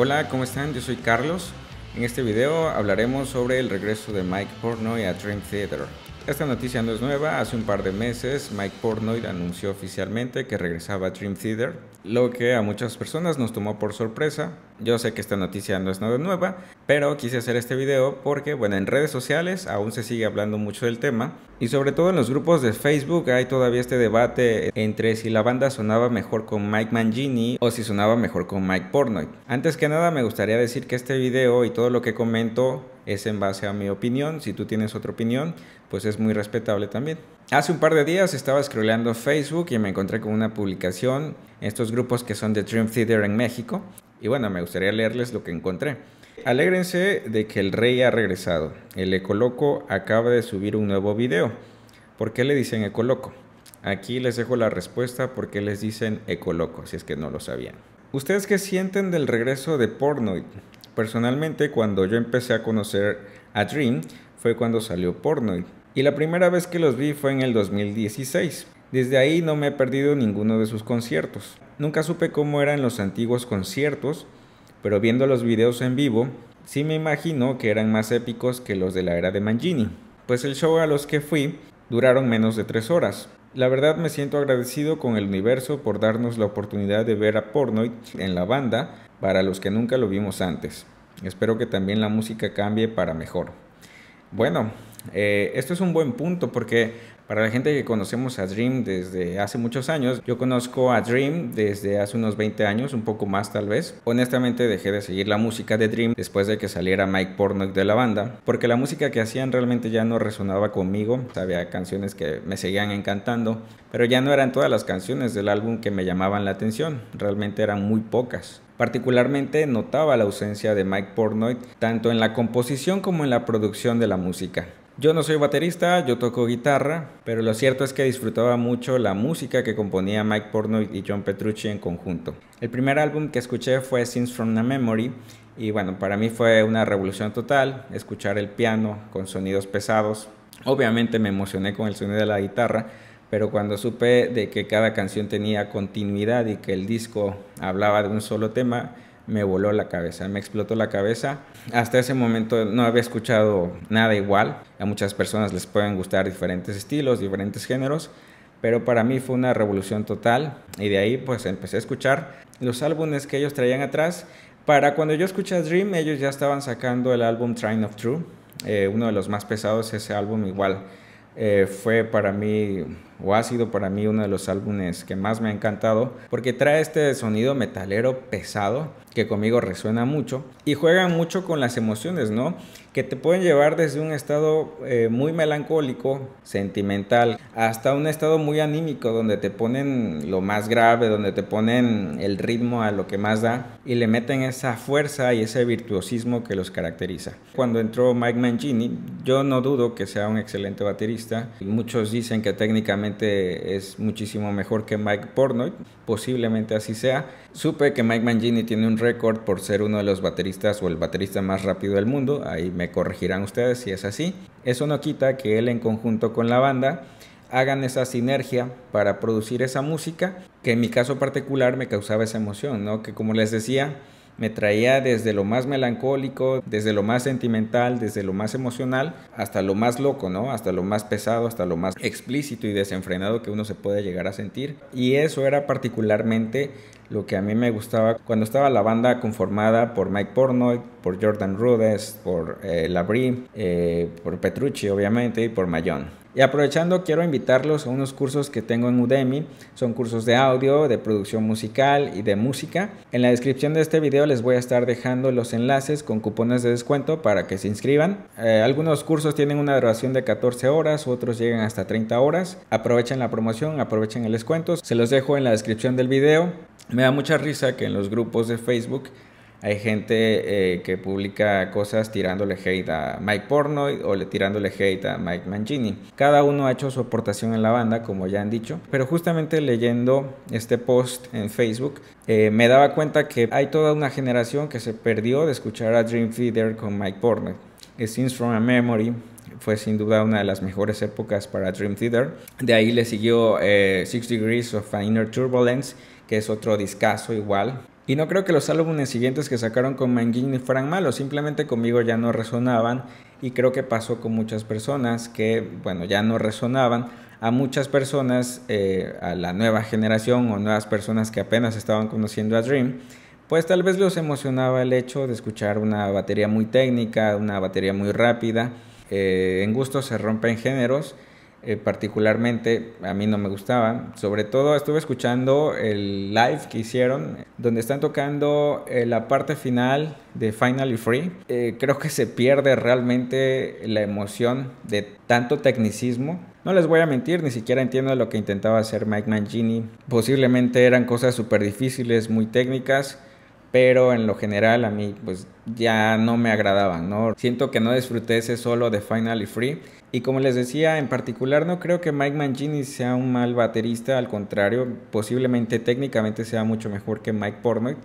Hola, ¿cómo están? Yo soy Carlos. En este video hablaremos sobre el regreso de Mike Pornoy a Dream Theater. Esta noticia no es nueva, hace un par de meses Mike Pornoy anunció oficialmente que regresaba a Dream Theater, lo que a muchas personas nos tomó por sorpresa. Yo sé que esta noticia no es nada nueva, pero quise hacer este video porque, bueno, en redes sociales aún se sigue hablando mucho del tema y sobre todo en los grupos de Facebook hay todavía este debate entre si la banda sonaba mejor con Mike Mangini o si sonaba mejor con Mike Pornoy. Antes que nada me gustaría decir que este video y todo lo que comento es en base a mi opinión. Si tú tienes otra opinión, pues es muy respetable también. Hace un par de días estaba scrolleando Facebook y me encontré con una publicación, estos grupos que son de Dream Theater en México. Y bueno, me gustaría leerles lo que encontré. Alégrense de que el rey ha regresado. El Ecoloco acaba de subir un nuevo video. ¿Por qué le dicen Ecoloco? Aquí les dejo la respuesta por qué les dicen Ecoloco, si es que no lo sabían. ¿Ustedes qué sienten del regreso de Pornoid? Personalmente, cuando yo empecé a conocer a Dream, fue cuando salió Pornoid. Y la primera vez que los vi fue en el 2016. Desde ahí no me he perdido ninguno de sus conciertos. Nunca supe cómo eran los antiguos conciertos, pero viendo los videos en vivo, sí me imagino que eran más épicos que los de la era de Mangini, pues el show a los que fui duraron menos de 3 horas. La verdad me siento agradecido con el universo por darnos la oportunidad de ver a Pornoid en la banda para los que nunca lo vimos antes. Espero que también la música cambie para mejor. Bueno, eh, esto es un buen punto porque para la gente que conocemos a Dream desde hace muchos años, yo conozco a Dream desde hace unos 20 años, un poco más tal vez. Honestamente dejé de seguir la música de Dream después de que saliera Mike Pornock de la banda, porque la música que hacían realmente ya no resonaba conmigo. Había canciones que me seguían encantando, pero ya no eran todas las canciones del álbum que me llamaban la atención, realmente eran muy pocas. Particularmente notaba la ausencia de Mike Portnoy tanto en la composición como en la producción de la música. Yo no soy baterista, yo toco guitarra, pero lo cierto es que disfrutaba mucho la música que componía Mike Portnoy y John Petrucci en conjunto. El primer álbum que escuché fue Scenes from the Memory y bueno, para mí fue una revolución total escuchar el piano con sonidos pesados. Obviamente me emocioné con el sonido de la guitarra, pero cuando supe de que cada canción tenía continuidad y que el disco hablaba de un solo tema, me voló la cabeza, me explotó la cabeza. Hasta ese momento no había escuchado nada igual. A muchas personas les pueden gustar diferentes estilos, diferentes géneros, pero para mí fue una revolución total y de ahí pues empecé a escuchar los álbumes que ellos traían atrás. Para cuando yo escuché Dream, ellos ya estaban sacando el álbum Train of True, eh, uno de los más pesados, ese álbum igual. Eh, fue para mí o ha sido para mí uno de los álbumes que más me ha encantado, porque trae este sonido metalero pesado que conmigo resuena mucho y juega mucho con las emociones, ¿no? Que te pueden llevar desde un estado eh, muy melancólico, sentimental, hasta un estado muy anímico, donde te ponen lo más grave, donde te ponen el ritmo a lo que más da y le meten esa fuerza y ese virtuosismo que los caracteriza. Cuando entró Mike Mangini, yo no dudo que sea un excelente baterista. y Muchos dicen que técnicamente es muchísimo mejor que Mike pornoy posiblemente así sea. Supe que Mike Mangini tiene un récord por ser uno de los bateristas o el baterista más rápido del mundo, ahí me corregirán ustedes si es así. Eso no quita que él en conjunto con la banda hagan esa sinergia para producir esa música que en mi caso particular me causaba esa emoción, ¿no? Que como les decía, me traía desde lo más melancólico, desde lo más sentimental, desde lo más emocional, hasta lo más loco, ¿no? Hasta lo más pesado, hasta lo más explícito y desenfrenado que uno se puede llegar a sentir. Y eso era particularmente lo que a mí me gustaba cuando estaba la banda conformada por Mike Pornoy, por Jordan Rudes, por eh, Labrie, eh, por Petrucci obviamente y por Mayon. Y aprovechando, quiero invitarlos a unos cursos que tengo en Udemy. Son cursos de audio, de producción musical y de música. En la descripción de este video les voy a estar dejando los enlaces con cupones de descuento para que se inscriban. Eh, algunos cursos tienen una duración de 14 horas, otros llegan hasta 30 horas. Aprovechen la promoción, aprovechen el descuento. Se los dejo en la descripción del video. Me da mucha risa que en los grupos de Facebook hay gente eh, que publica cosas tirándole hate a Mike Pornoy o le tirándole hate a Mike Mangini. Cada uno ha hecho su aportación en la banda, como ya han dicho. Pero justamente leyendo este post en Facebook, eh, me daba cuenta que hay toda una generación que se perdió de escuchar a Dream Theater con Mike Pornoy. Scenes from a Memory fue sin duda una de las mejores épocas para Dream Theater. De ahí le siguió eh, Six Degrees of Inner Turbulence, que es otro discazo igual. Y no creo que los álbumes siguientes que sacaron con Mangini fueran malos, simplemente conmigo ya no resonaban y creo que pasó con muchas personas que, bueno, ya no resonaban. A muchas personas, eh, a la nueva generación o nuevas personas que apenas estaban conociendo a Dream, pues tal vez los emocionaba el hecho de escuchar una batería muy técnica, una batería muy rápida. Eh, en gusto se rompen géneros eh, particularmente a mí no me gustaba. Sobre todo estuve escuchando el live que hicieron donde están tocando eh, la parte final de Finally Free. Eh, creo que se pierde realmente la emoción de tanto tecnicismo. No les voy a mentir, ni siquiera entiendo lo que intentaba hacer Mike Mangini. Posiblemente eran cosas súper difíciles, muy técnicas pero en lo general a mí pues ya no me agradaban, ¿no? Siento que no disfruté ese solo de y Free y como les decía, en particular no creo que Mike Mangini sea un mal baterista, al contrario, posiblemente técnicamente sea mucho mejor que Mike Pornoy,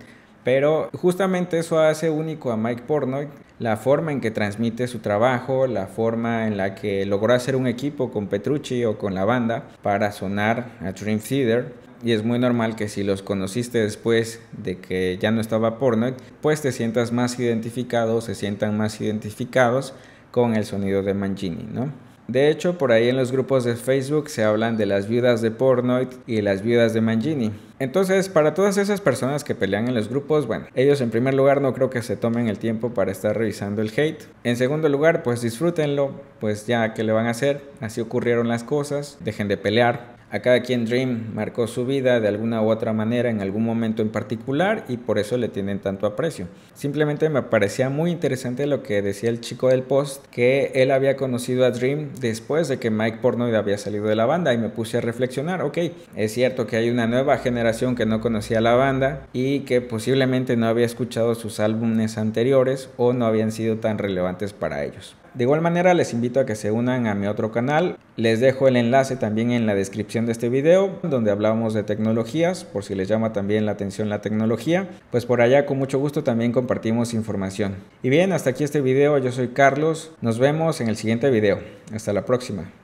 pero justamente eso hace único a Mike Pornoy, la forma en que transmite su trabajo, la forma en la que logró hacer un equipo con Petrucci o con la banda para sonar a Dream Theater y es muy normal que si los conociste después de que ya no estaba porno pues te sientas más identificado, se sientan más identificados con el sonido de Mangini, ¿no? De hecho, por ahí en los grupos de Facebook se hablan de las viudas de pornoid y las viudas de Mangini. Entonces, para todas esas personas que pelean en los grupos, bueno, ellos en primer lugar no creo que se tomen el tiempo para estar revisando el hate. En segundo lugar, pues disfrútenlo, pues ya que le van a hacer, así ocurrieron las cosas, dejen de pelear, a cada quien Dream marcó su vida de alguna u otra manera en algún momento en particular y por eso le tienen tanto aprecio. Simplemente me parecía muy interesante lo que decía el chico del post, que él había conocido a Dream después de que Mike Portnoy había salido de la banda y me puse a reflexionar, ok, es cierto que hay una nueva generación que no conocía la banda y que posiblemente no había escuchado sus álbumes anteriores o no habían sido tan relevantes para ellos. De igual manera les invito a que se unan a mi otro canal. Les dejo el enlace también en la descripción de este video donde hablamos de tecnologías, por si les llama también la atención la tecnología. Pues por allá con mucho gusto también compartimos información. Y bien, hasta aquí este video. Yo soy Carlos. Nos vemos en el siguiente video. Hasta la próxima.